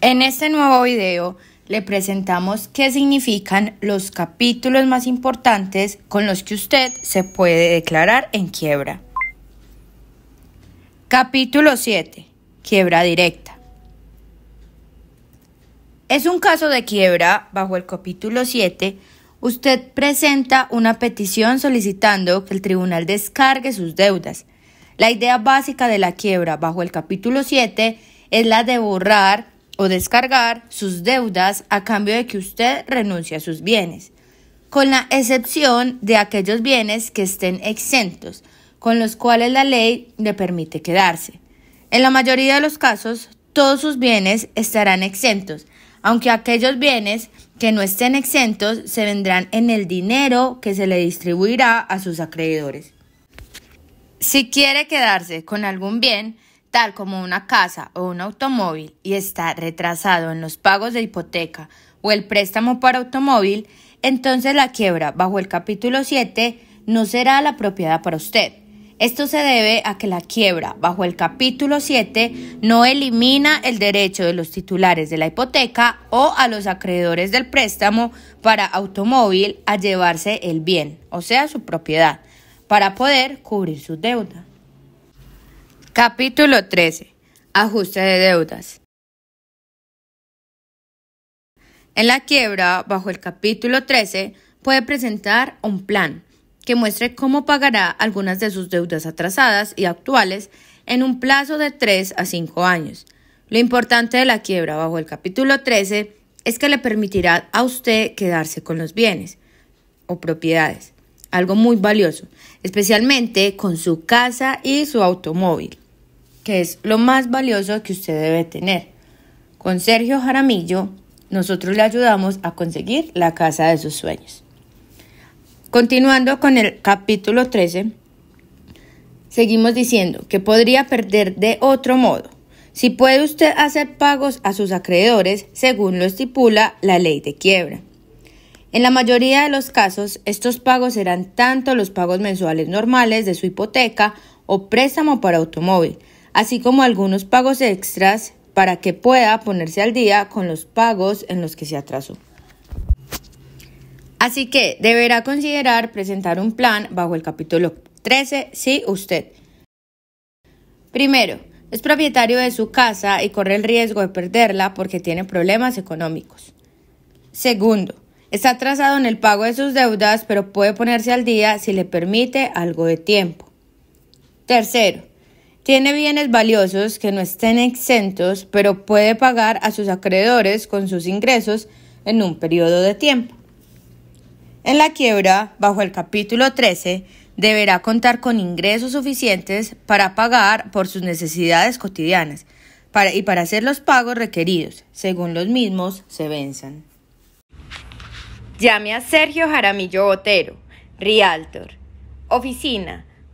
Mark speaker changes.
Speaker 1: En este nuevo video le presentamos qué significan los capítulos más importantes con los que usted se puede declarar en quiebra. Capítulo 7. Quiebra directa. Es un caso de quiebra bajo el capítulo 7. Usted presenta una petición solicitando que el tribunal descargue sus deudas. La idea básica de la quiebra bajo el capítulo 7 es la de borrar o descargar sus deudas a cambio de que usted renuncie a sus bienes, con la excepción de aquellos bienes que estén exentos, con los cuales la ley le permite quedarse. En la mayoría de los casos, todos sus bienes estarán exentos, aunque aquellos bienes que no estén exentos se vendrán en el dinero que se le distribuirá a sus acreedores. Si quiere quedarse con algún bien, tal como una casa o un automóvil, y está retrasado en los pagos de hipoteca o el préstamo para automóvil, entonces la quiebra bajo el capítulo 7 no será la propiedad para usted. Esto se debe a que la quiebra bajo el capítulo 7 no elimina el derecho de los titulares de la hipoteca o a los acreedores del préstamo para automóvil a llevarse el bien, o sea, su propiedad, para poder cubrir sus deudas. Capítulo 13. Ajuste de deudas. En la quiebra, bajo el capítulo 13, puede presentar un plan que muestre cómo pagará algunas de sus deudas atrasadas y actuales en un plazo de 3 a 5 años. Lo importante de la quiebra bajo el capítulo 13 es que le permitirá a usted quedarse con los bienes o propiedades, algo muy valioso, especialmente con su casa y su automóvil que es lo más valioso que usted debe tener. Con Sergio Jaramillo, nosotros le ayudamos a conseguir la casa de sus sueños. Continuando con el capítulo 13, seguimos diciendo que podría perder de otro modo si puede usted hacer pagos a sus acreedores según lo estipula la ley de quiebra. En la mayoría de los casos, estos pagos serán tanto los pagos mensuales normales de su hipoteca o préstamo para automóvil, así como algunos pagos extras para que pueda ponerse al día con los pagos en los que se atrasó. Así que deberá considerar presentar un plan bajo el capítulo 13 si usted. Primero, es propietario de su casa y corre el riesgo de perderla porque tiene problemas económicos. Segundo, está atrasado en el pago de sus deudas pero puede ponerse al día si le permite algo de tiempo. Tercero, tiene bienes valiosos que no estén exentos, pero puede pagar a sus acreedores con sus ingresos en un periodo de tiempo. En la quiebra, bajo el capítulo 13, deberá contar con ingresos suficientes para pagar por sus necesidades cotidianas y para hacer los pagos requeridos, según los mismos se venzan. Llame a Sergio Jaramillo Botero, Realtor, Oficina